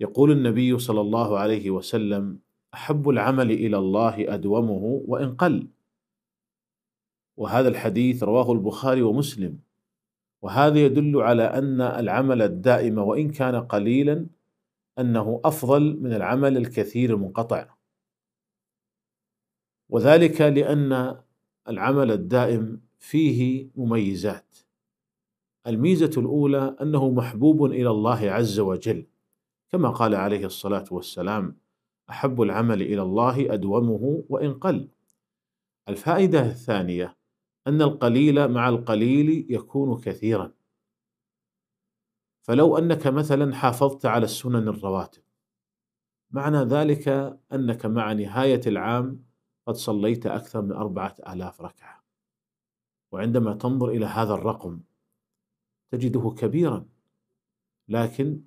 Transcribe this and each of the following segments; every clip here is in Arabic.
يقول النبي صلى الله عليه وسلم احب العمل الى الله ادومه وان قل وهذا الحديث رواه البخاري ومسلم وهذا يدل على ان العمل الدائم وان كان قليلا انه افضل من العمل الكثير المنقطع وذلك لان العمل الدائم فيه مميزات الميزه الاولى انه محبوب الى الله عز وجل كما قال عليه الصلاه والسلام احب العمل الى الله ادومه وان قل الفائده الثانيه ان القليل مع القليل يكون كثيرا فلو انك مثلا حافظت على السنن الرواتب معنى ذلك انك مع نهايه العام قد صليت اكثر من اربعه الاف ركعه وعندما تنظر الى هذا الرقم تجده كبيرا لكن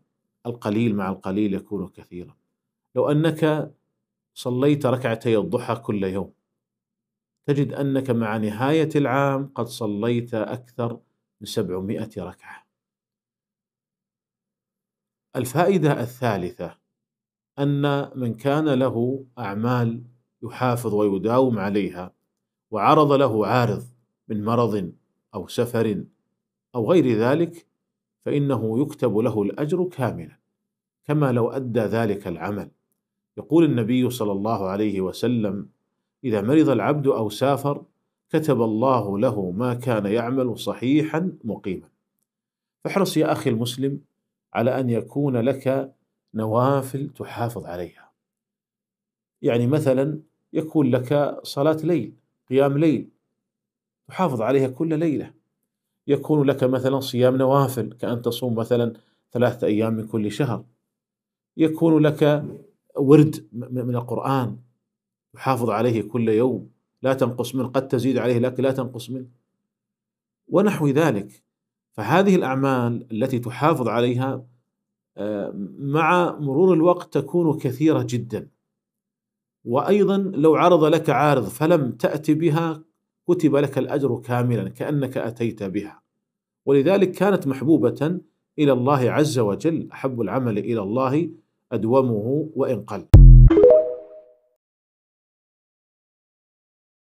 القليل مع القليل يكون كثيرا لو انك صليت ركعتي الضحى كل يوم تجد انك مع نهايه العام قد صليت اكثر من 700 ركعه الفائده الثالثه ان من كان له اعمال يحافظ ويداوم عليها وعرض له عارض من مرض او سفر او غير ذلك فانه يكتب له الاجر كاملا كما لو ادى ذلك العمل يقول النبي صلى الله عليه وسلم اذا مرض العبد او سافر كتب الله له ما كان يعمل صحيحا مقيما فاحرص يا اخي المسلم على ان يكون لك نوافل تحافظ عليها يعني مثلا يكون لك صلاه ليل قيام ليل تحافظ عليها كل ليله يكون لك مثلا صيام نوافل كأن تصوم مثلا ثلاثة أيام من كل شهر يكون لك ورد من القرآن تحافظ عليه كل يوم لا تنقص منه قد تزيد عليه لكن لا تنقص منه ونحو ذلك فهذه الأعمال التي تحافظ عليها آه، مع مرور الوقت تكون كثيرة جدا وأيضا لو عرض لك عارض فلم تأتي بها كتب لك الاجر كاملا كانك اتيت بها ولذلك كانت محبوبه الى الله عز وجل احب العمل الى الله ادومه وان قل